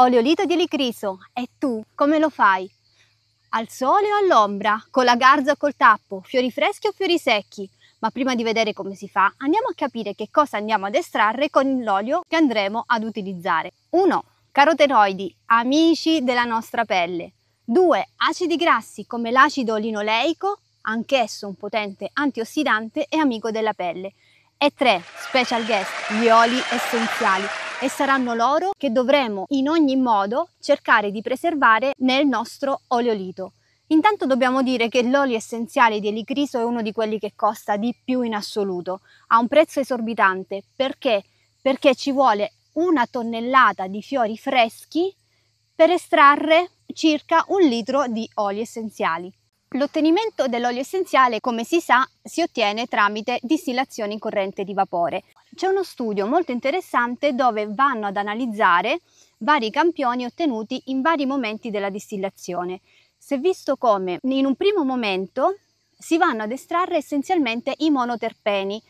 oleolito di elicriso. E tu come lo fai? Al sole o all'ombra? Con la garza o col tappo? Fiori freschi o fiori secchi? Ma prima di vedere come si fa, andiamo a capire che cosa andiamo ad estrarre con l'olio che andremo ad utilizzare. 1. Carotenoidi, amici della nostra pelle. 2. Acidi grassi come l'acido linoleico, anch'esso un potente antiossidante e amico della pelle. E 3. Special guest, gli oli essenziali e saranno loro che dovremo in ogni modo cercare di preservare nel nostro oleolito. Intanto dobbiamo dire che l'olio essenziale di Elicriso è uno di quelli che costa di più in assoluto, ha un prezzo esorbitante perché? Perché ci vuole una tonnellata di fiori freschi per estrarre circa un litro di oli essenziali. L'ottenimento dell'olio essenziale, come si sa, si ottiene tramite distillazione in corrente di vapore c'è uno studio molto interessante dove vanno ad analizzare vari campioni ottenuti in vari momenti della distillazione. Si è visto come in un primo momento si vanno ad estrarre essenzialmente i monoterpeni,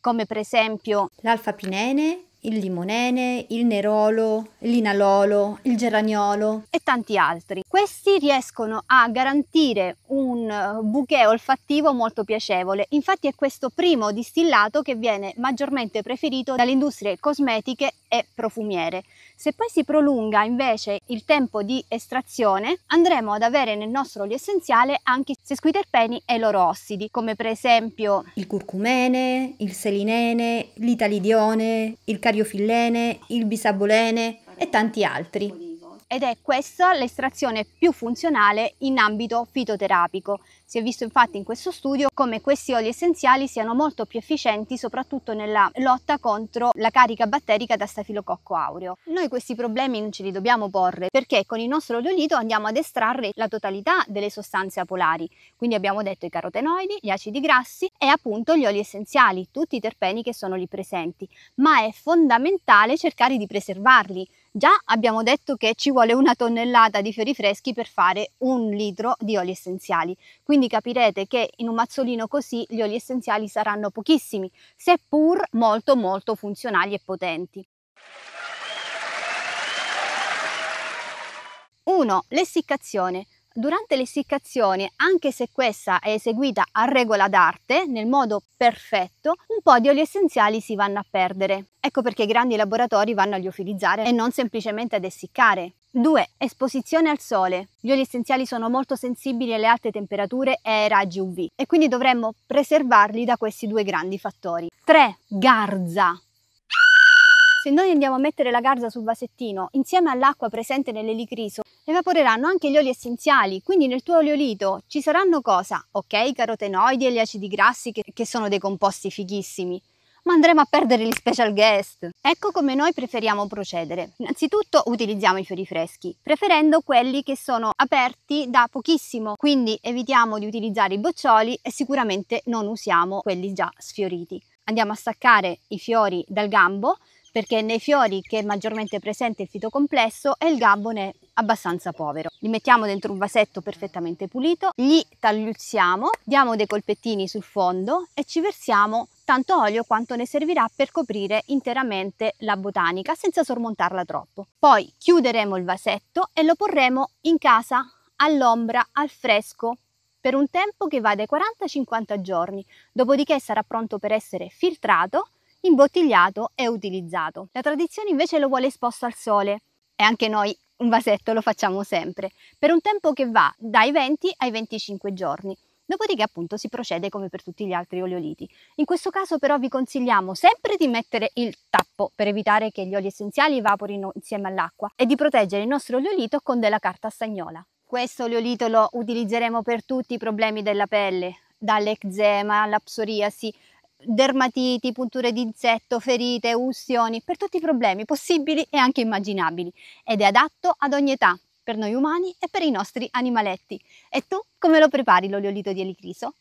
come per esempio l'alfapinene, il limonene, il nerolo, l'inalolo, il geraniolo e tanti altri. Questi riescono a garantire un un eh, bouquet olfattivo molto piacevole. Infatti è questo primo distillato che viene maggiormente preferito dalle industrie cosmetiche e profumiere. Se poi si prolunga invece il tempo di estrazione, andremo ad avere nel nostro olio essenziale anche sesquiterpeni e loro ossidi, come per esempio il curcumene, il selinene, l'italidione, il cariofillene, il bisabolene e tanti altri ed è questa l'estrazione più funzionale in ambito fitoterapico. Si è visto infatti in questo studio come questi oli essenziali siano molto più efficienti soprattutto nella lotta contro la carica batterica da stafilococco aureo. Noi questi problemi non ce li dobbiamo porre perché con il nostro oleolito andiamo ad estrarre la totalità delle sostanze apolari, quindi abbiamo detto i carotenoidi, gli acidi grassi e appunto gli oli essenziali, tutti i terpeni che sono lì presenti, ma è fondamentale cercare di preservarli Già abbiamo detto che ci vuole una tonnellata di fiori freschi per fare un litro di oli essenziali, quindi capirete che in un mazzolino così gli oli essenziali saranno pochissimi, seppur molto molto funzionali e potenti. 1. L'essiccazione. Durante l'essiccazione, anche se questa è eseguita a regola d'arte, nel modo perfetto, un po' di oli essenziali si vanno a perdere. Ecco perché i grandi laboratori vanno a liofilizzare e non semplicemente ad essiccare. 2. Esposizione al sole. Gli oli essenziali sono molto sensibili alle alte temperature e ai raggi UV e quindi dovremmo preservarli da questi due grandi fattori. 3. Garza. Se noi andiamo a mettere la garza sul vasettino, insieme all'acqua presente nell'elicriso, evaporeranno anche gli oli essenziali, quindi nel tuo oleolito ci saranno cosa? Ok, i carotenoidi e gli acidi grassi che, che sono dei composti fighissimi, ma andremo a perdere gli special guest. Ecco come noi preferiamo procedere. Innanzitutto utilizziamo i fiori freschi, preferendo quelli che sono aperti da pochissimo, quindi evitiamo di utilizzare i boccioli e sicuramente non usiamo quelli già sfioriti. Andiamo a staccare i fiori dal gambo perché nei fiori che è maggiormente presente il fitocomplesso e il gabbone è abbastanza povero. Li mettiamo dentro un vasetto perfettamente pulito, li tagliuzziamo, diamo dei colpettini sul fondo e ci versiamo tanto olio quanto ne servirà per coprire interamente la botanica senza sormontarla troppo. Poi chiuderemo il vasetto e lo porremo in casa all'ombra, al fresco, per un tempo che va dai 40 ai 50 giorni, dopodiché sarà pronto per essere filtrato imbottigliato e utilizzato. La tradizione invece lo vuole esposto al sole e anche noi un vasetto lo facciamo sempre, per un tempo che va dai 20 ai 25 giorni. Dopodiché appunto si procede come per tutti gli altri oleoliti. In questo caso però vi consigliamo sempre di mettere il tappo per evitare che gli oli essenziali evaporino insieme all'acqua e di proteggere il nostro oleolito con della carta stagnola. Questo oleolito lo utilizzeremo per tutti i problemi della pelle, dall'eczema alla psoriasi dermatiti, punture di insetto, ferite, ustioni, per tutti i problemi possibili e anche immaginabili ed è adatto ad ogni età, per noi umani e per i nostri animaletti. E tu come lo prepari l'oleolito di elicriso?